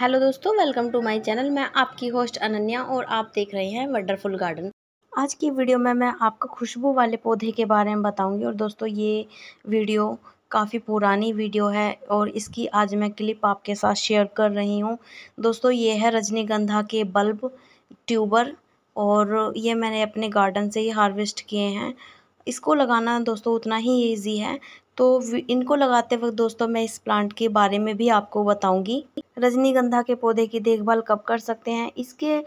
hello दोस्तों welcome to my channel मैं आपकी होस्ट अनन्या और आप देख रहे हैं वंडरफुल गार्डन आज की वीडियो में मैं आपको खुशबू वाले पौधे के बारे में बताऊंगी और दोस्तों ये वीडियो काफ़ी पुरानी वीडियो है और इसकी आज मैं क्लिप आपके साथ शेयर कर रही हूँ दोस्तों ये है रजनीगंधा के बल्ब ट्यूबर और ये मैंने अपने गार्डन से ही हार्वेस्ट किए हैं इसको लगाना दोस्तों उतना ही ईजी है तो इनको लगाते वक्त दोस्तों मैं इस प्लांट के बारे में भी आपको बताऊंगी रजनीगंधा के पौधे की देखभाल कब कर सकते हैं इसके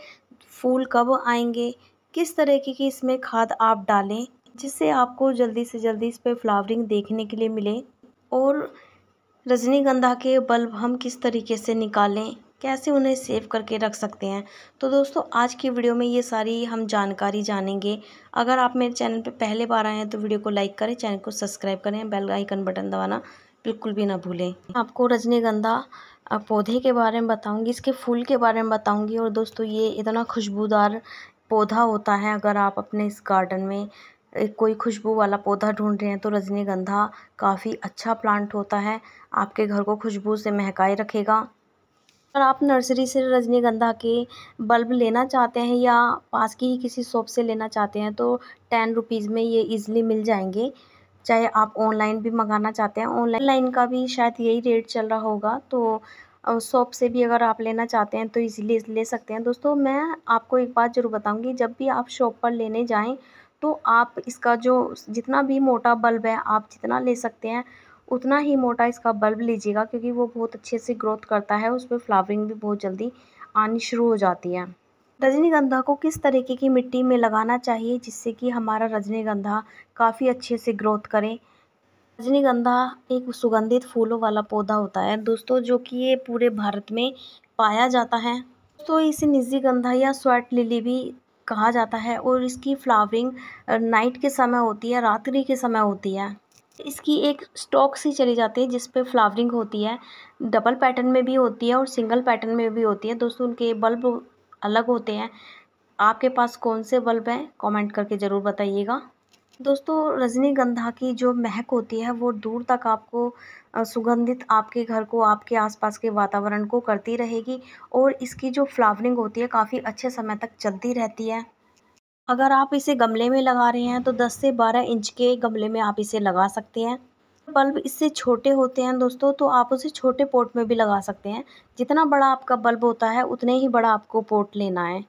फूल कब आएंगे किस तरीके की इसमें खाद आप डालें जिससे आपको जल्दी से जल्दी इस पर फ्लावरिंग देखने के लिए मिले और रजनीगंधा के बल्ब हम किस तरीके से निकालें कैसे उन्हें सेव करके रख सकते हैं तो दोस्तों आज की वीडियो में ये सारी हम जानकारी जानेंगे अगर आप मेरे चैनल पर पहले बार आए हैं तो वीडियो को लाइक करें चैनल को सब्सक्राइब करें बेल आइकन बटन दबाना बिल्कुल भी ना भूलें आपको रजनीगंधा पौधे के बारे में बताऊंगी इसके फूल के बारे में बताऊंगी और दोस्तों ये इतना खुशबूदार पौधा होता है अगर आप अपने इस गार्डन में कोई खुशबू वाला पौधा ढूंढ रहे हैं तो रजनीगंधा काफ़ी अच्छा प्लांट होता है आपके घर को खुशबू से महकाए रखेगा अगर आप नर्सरी से रजनीगंधा के बल्ब लेना चाहते हैं या पास की ही किसी शॉप से लेना चाहते हैं तो टेन रुपीज़ में ये इजीली मिल जाएंगे चाहे आप ऑनलाइन भी मंगाना चाहते हैं ऑनलाइन का भी शायद यही रेट चल रहा होगा तो शॉप से भी अगर आप लेना चाहते हैं तो इजीली ले सकते हैं दोस्तों मैं आपको एक बात ज़रूर बताऊँगी जब भी आप शॉप पर लेने जाएँ तो आप इसका जो जितना भी मोटा बल्ब है आप जितना ले सकते हैं उतना ही मोटा इसका बल्ब लीजिएगा क्योंकि वो बहुत अच्छे से ग्रोथ करता है उस पर फ्लावरिंग भी बहुत जल्दी आनी शुरू हो जाती है रजनीगंधा को किस तरीके की मिट्टी में लगाना चाहिए जिससे कि हमारा रजनीगंधा काफ़ी अच्छे से ग्रोथ करें रजनीगंधा एक सुगंधित फूलों वाला पौधा होता है दोस्तों जो कि ये पूरे भारत में पाया जाता है तो इसे निजी गंधा या स्वेट लिली भी कहा जाता है और इसकी फ्लावरिंग नाइट के समय होती है रात्रि के समय होती है इसकी एक स्टॉक सी चली जाती है जिस पे फ्लावरिंग होती है डबल पैटर्न में भी होती है और सिंगल पैटर्न में भी होती है दोस्तों उनके बल्ब अलग होते हैं आपके पास कौन से बल्ब हैं कमेंट करके ज़रूर बताइएगा दोस्तों रजनीगंधा की जो महक होती है वो दूर तक आपको सुगंधित आपके घर को आपके आसपास के वातावरण को करती रहेगी और इसकी जो फ्लावरिंग होती है काफ़ी अच्छे समय तक चलती रहती है अगर आप इसे गमले में लगा रहे हैं तो 10 से 12 इंच के गमले में आप इसे लगा सकते हैं बल्ब इससे छोटे होते हैं दोस्तों तो आप उसे छोटे पोर्ट में भी लगा सकते हैं जितना बड़ा आपका बल्ब होता है उतने ही बड़ा आपको पोर्ट लेना है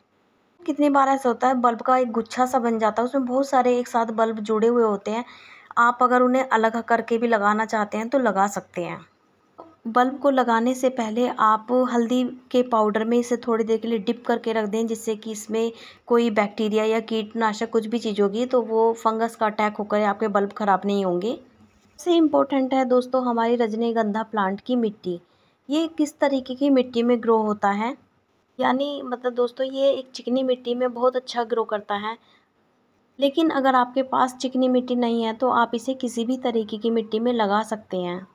कितने बार ऐसा होता है बल्ब का एक गुच्छा सा बन जाता है उसमें बहुत सारे एक साथ बल्ब जुड़े हुए होते हैं आप अगर उन्हें अलग करके भी लगाना चाहते हैं तो लगा सकते हैं बल्ब को लगाने से पहले आप हल्दी के पाउडर में इसे थोड़ी देर के लिए डिप करके रख दें जिससे कि इसमें कोई बैक्टीरिया या कीटनाशक कुछ भी चीज़ होगी तो वो फंगस का अटैक होकर आपके बल्ब ख़राब नहीं होंगे सबसे इम्पोर्टेंट है दोस्तों हमारी रजनीगंधा प्लांट की मिट्टी ये किस तरीके की मिट्टी में ग्रो होता है यानी मतलब दोस्तों ये एक चिकनी मिट्टी में बहुत अच्छा ग्रो करता है लेकिन अगर आपके पास चिकनी मिट्टी नहीं है तो आप इसे किसी भी तरीके की मिट्टी में लगा सकते हैं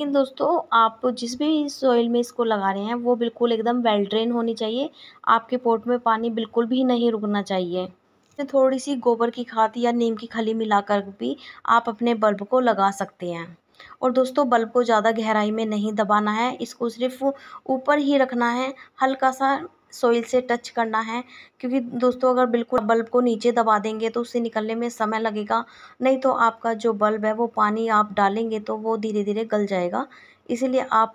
लेकिन दोस्तों आप जिस भी सॉइल में इसको लगा रहे हैं वो बिल्कुल एकदम वेल ड्रेन होनी चाहिए आपके पोट में पानी बिल्कुल भी नहीं रुकना चाहिए इसमें थोड़ी सी गोबर की खाद या नीम की खली मिलाकर भी आप अपने बल्ब को लगा सकते हैं और दोस्तों बल्ब को ज़्यादा गहराई में नहीं दबाना है इसको सिर्फ ऊपर ही रखना है हल्का सा सोइल से टच करना है क्योंकि दोस्तों अगर बिल्कुल बल्ब को नीचे दबा देंगे तो उससे निकलने में समय लगेगा नहीं तो आपका जो बल्ब है वो पानी आप डालेंगे तो वो धीरे धीरे गल जाएगा इसीलिए आप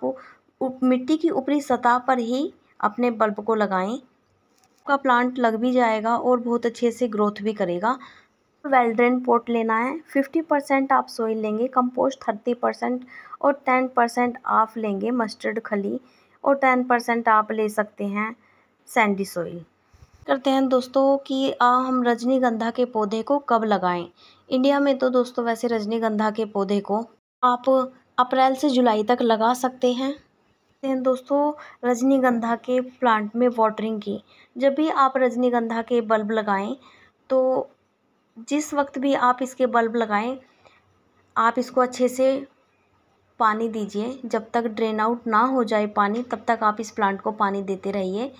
मिट्टी की ऊपरी सतह पर ही अपने बल्ब को लगाएं आपका प्लांट लग भी जाएगा और बहुत अच्छे से ग्रोथ भी करेगा वेलड्रेन पोट लेना है फिफ्टी परसेंट आप सोइल लेंगे कंपोस्ट थर्टी परसेंट और टेन परसेंट आप लेंगे मस्टर्ड खली और टेन परसेंट आप ले सकते हैं सैंडी सोइल करते हैं दोस्तों कि आ, हम रजनीगंधा के पौधे को कब लगाएं इंडिया में तो दोस्तों वैसे रजनीगंधा के पौधे को आप अप्रैल से जुलाई तक लगा सकते हैं हैं दोस्तों रजनीगंधा के प्लांट में वाटरिंग की जब भी आप रजनीगंधा के बल्ब लगाएं तो जिस वक्त भी आप इसके बल्ब लगाएं आप इसको अच्छे से पानी दीजिए जब तक ड्रेन आउट ना हो जाए पानी तब तक आप इस प्लांट को पानी देते रहिए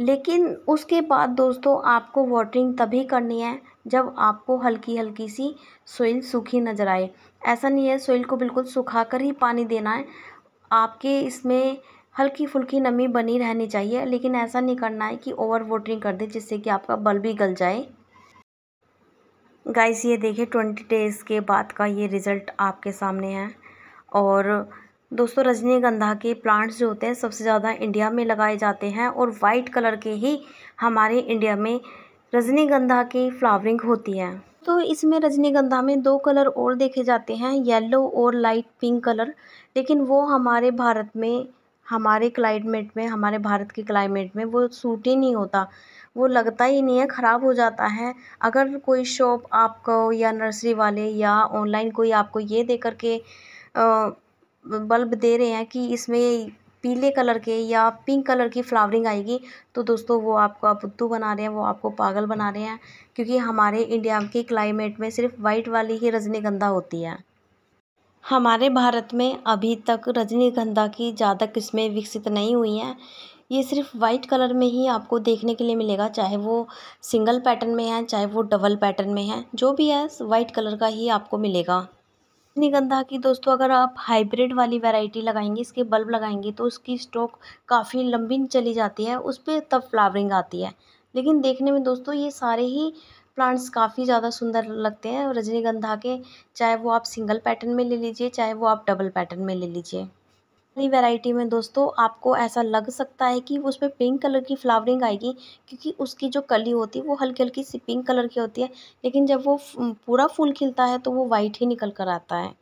लेकिन उसके बाद दोस्तों आपको वाटरिंग तभी करनी है जब आपको हल्की हल्की सी सोइल सूखी नज़र आए ऐसा नहीं है सोइल को बिल्कुल सुखा कर ही पानी देना है आपके इसमें हल्की फुल्की नमी बनी रहनी चाहिए लेकिन ऐसा नहीं करना है कि ओवर वाटरिंग कर दे जिससे कि आपका बल्ब ही गल जाए गाइस ये देखिए ट्वेंटी डेज़ के बाद का ये रिज़ल्ट आपके सामने है और दोस्तों रजनीगंधा के प्लांट्स जो होते हैं सबसे ज़्यादा इंडिया में लगाए जाते हैं और वाइट कलर के ही हमारे इंडिया में रजनीगंधा की फ्लावरिंग होती है तो इसमें रजनीगंधा में दो कलर और देखे जाते हैं येलो और लाइट पिंक कलर लेकिन वो हमारे भारत में हमारे क्लाइमेट में हमारे भारत के क्लाइमेट में वो सूट ही नहीं होता वो लगता ही नहीं है ख़राब हो जाता है अगर कोई शॉप आपको या नर्सरी वाले या ऑनलाइन कोई आपको ये दे करके बल्ब दे रहे हैं कि इसमें पीले कलर के या पिंक कलर की फ्लावरिंग आएगी तो दोस्तों वो आपको बुद्धू बना रहे हैं वो आपको पागल बना रहे हैं क्योंकि हमारे इंडिया के क्लाइमेट में सिर्फ वाइट वाली ही रजनीगंधा होती है हमारे भारत में अभी तक रजनीगंधा की ज़्यादा किस्में विकसित नहीं हुई हैं ये सिर्फ वाइट कलर में ही आपको देखने के लिए मिलेगा चाहे वो सिंगल पैटर्न में है चाहे वो डबल पैटर्न में है जो भी है वाइट कलर का ही आपको मिलेगा रजनीगंधा की दोस्तों अगर आप हाइब्रिड वाली वैरायटी लगाएंगे इसके बल्ब लगाएंगे तो उसकी स्टॉक काफ़ी लंबी चली जाती है उस पर तब फ्लावरिंग आती है लेकिन देखने में दोस्तों ये सारे ही प्लांट्स काफ़ी ज़्यादा सुंदर लगते हैं रजनीगंधा के चाहे वो आप सिंगल पैटर्न में ले लीजिए चाहे वो आप डबल पैटर्न में ले लीजिए वाली वैरायटी में दोस्तों आपको ऐसा लग सकता है कि उस पर पिंक कलर की फ्लावरिंग आएगी क्योंकि उसकी जो कली होती है वो हल्की हल्की सी पिंक कलर की होती है लेकिन जब वो पूरा फूल खिलता है तो वो वाइट ही निकल कर आता है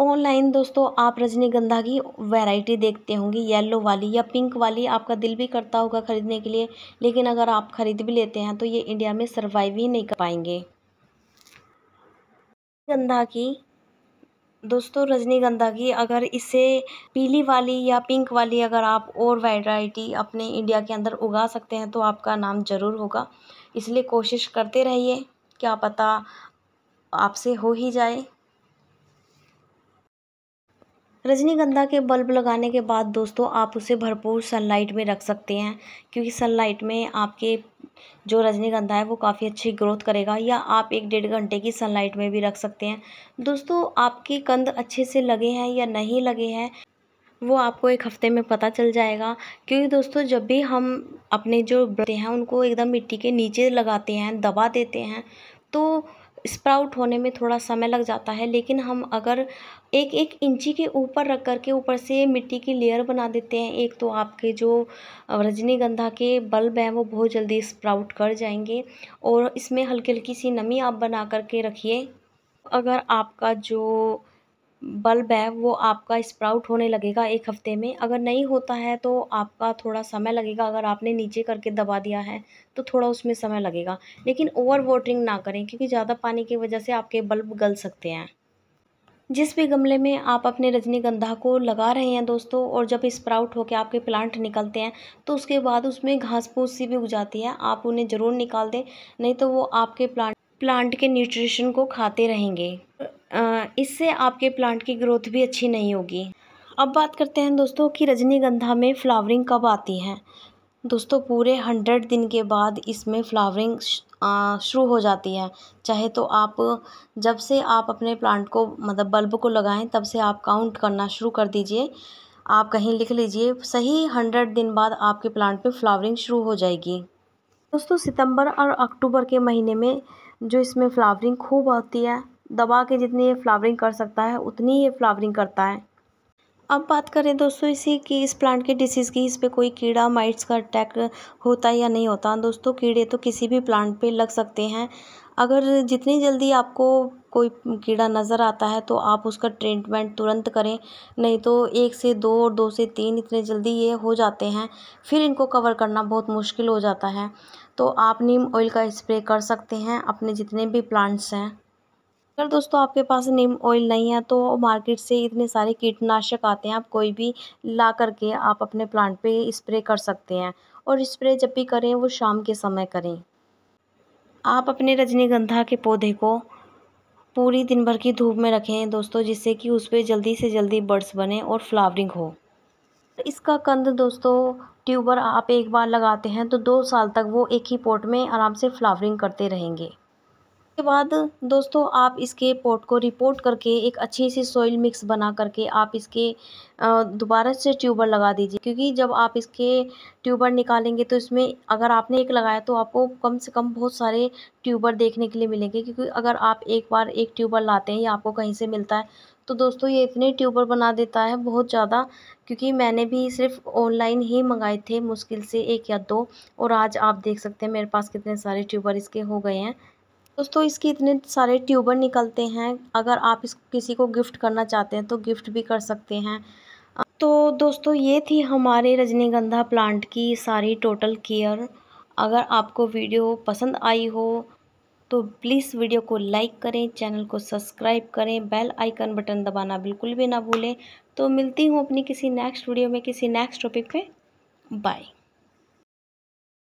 ऑनलाइन दोस्तों आप रजनीगंधा की वैरायटी देखते होंगे येलो वाली या पिंक वाली आपका दिल भी करता होगा ख़रीदने के लिए लेकिन अगर आप ख़रीद भी लेते हैं तो ये इंडिया में सर्वाइव ही नहीं कर पाएंगे गंधा की दोस्तों रजनीगंधा की अगर इसे पीली वाली या पिंक वाली अगर आप और वैरायटी अपने इंडिया के अंदर उगा सकते हैं तो आपका नाम ज़रूर होगा इसलिए कोशिश करते रहिए क्या पता आपसे हो ही जाए रजनीगंधा के बल्ब लगाने के बाद दोस्तों आप उसे भरपूर सनलाइट में रख सकते हैं क्योंकि सनलाइट में आपके जो रजनीगंधा है वो काफ़ी अच्छी ग्रोथ करेगा या आप एक डेढ़ घंटे की सनलाइट में भी रख सकते हैं दोस्तों आपके कंध अच्छे से लगे हैं या नहीं लगे हैं वो आपको एक हफ़्ते में पता चल जाएगा क्योंकि दोस्तों जब भी हम अपने जो हैं उनको एकदम मिट्टी के नीचे लगाते हैं दबा देते हैं तो स्प्राउट होने में थोड़ा समय लग जाता है लेकिन हम अगर एक एक इंची के ऊपर रख कर के ऊपर से मिट्टी की लेयर बना देते हैं एक तो आपके जो रजनीगंधा के बल्ब हैं वो बहुत जल्दी स्प्राउट कर जाएंगे और इसमें हल्की हल्की सी नमी आप बना करके रखिए अगर आपका जो बल्ब है वो आपका स्प्राउट होने लगेगा एक हफ़्ते में अगर नहीं होता है तो आपका थोड़ा समय लगेगा अगर आपने नीचे करके दबा दिया है तो थोड़ा उसमें समय लगेगा लेकिन ओवर वाटरिंग ना करें क्योंकि ज़्यादा पानी की वजह से आपके बल्ब गल सकते हैं जिस भी गमले में आप अपने रजनीगंधा को लगा रहे हैं दोस्तों और जब स्प्राउट होकर आपके प्लांट निकलते हैं तो उसके बाद उसमें घास फूस सी भी उग जाती है आप उन्हें ज़रूर निकाल दें नहीं तो वो आपके प्लांट प्लांट के न्यूट्रिशन को खाते रहेंगे इससे आपके प्लांट की ग्रोथ भी अच्छी नहीं होगी अब बात करते हैं दोस्तों कि रजनीगंधा में फ्लावरिंग कब आती है दोस्तों पूरे हंड्रेड दिन के बाद इसमें फ्लावरिंग शुरू हो जाती है चाहे तो आप जब से आप अपने प्लांट को मतलब बल्ब को लगाएं तब से आप काउंट करना शुरू कर दीजिए आप कहीं लिख लीजिए सही हंड्रेड दिन बाद आपके प्लांट पे फ्लावरिंग शुरू हो जाएगी दोस्तों सितंबर और अक्टूबर के महीने में जो इसमें फ्लावरिंग खूब होती है दबा के जितनी ये फ्लावरिंग कर सकता है उतनी ये फ्लावरिंग करता है अब बात करें दोस्तों इसी की इस प्लांट के डिसीज़ की इस पे कोई कीड़ा माइट्स का अटैक होता है या नहीं होता दोस्तों कीड़े तो किसी भी प्लांट पे लग सकते हैं अगर जितनी जल्दी आपको कोई कीड़ा नज़र आता है तो आप उसका ट्रीटमेंट तुरंत करें नहीं तो एक से दो और दो से तीन इतने जल्दी ये हो जाते हैं फिर इनको कवर करना बहुत मुश्किल हो जाता है तो आप नीम ऑयल का स्प्रे कर सकते हैं अपने जितने भी प्लांट्स हैं अगर दोस्तों आपके पास नीम ऑयल नहीं है तो मार्केट से इतने सारे कीटनाशक आते हैं आप कोई भी ला करके आप अपने प्लांट पे स्प्रे कर सकते हैं और स्प्रे जब भी करें वो शाम के समय करें आप अपने रजनीगंधा के पौधे को पूरी दिन भर की धूप में रखें दोस्तों जिससे कि उस पर जल्दी से जल्दी बर्ड्स बने और फ्लावरिंग हो इसका कंद दोस्तों ट्यूबर आप एक बार लगाते हैं तो दो साल तक वो एक ही पोट में आराम से फ्लावरिंग करते रहेंगे उसके बाद दोस्तों आप इसके पोट को रिपोर्ट करके एक अच्छी सी सॉइल मिक्स बना करके आप इसके दोबारा से ट्यूबर लगा दीजिए क्योंकि जब आप इसके ट्यूबर निकालेंगे तो इसमें अगर आपने एक लगाया तो आपको कम से कम बहुत सारे ट्यूबर देखने के लिए मिलेंगे क्योंकि अगर आप एक बार एक ट्यूबर लाते हैं या आपको कहीं से मिलता है तो दोस्तों ये इतने ट्यूबर बना देता है बहुत ज़्यादा क्योंकि मैंने भी सिर्फ ऑनलाइन ही मंगाए थे मुश्किल से एक या दो और आज आप देख सकते हैं मेरे पास कितने सारे ट्यूबर इसके हो गए हैं दोस्तों इसके इतने सारे ट्यूबर निकलते हैं अगर आप इस किसी को गिफ्ट करना चाहते हैं तो गिफ्ट भी कर सकते हैं तो दोस्तों ये थी हमारे रजनीगंधा प्लांट की सारी टोटल केयर अगर आपको वीडियो पसंद आई हो तो प्लीज़ वीडियो को लाइक करें चैनल को सब्सक्राइब करें बेल आइकन बटन दबाना बिल्कुल भी ना भूलें तो मिलती हूँ अपनी किसी नेक्स्ट वीडियो में किसी नेक्स्ट टॉपिक पे बाय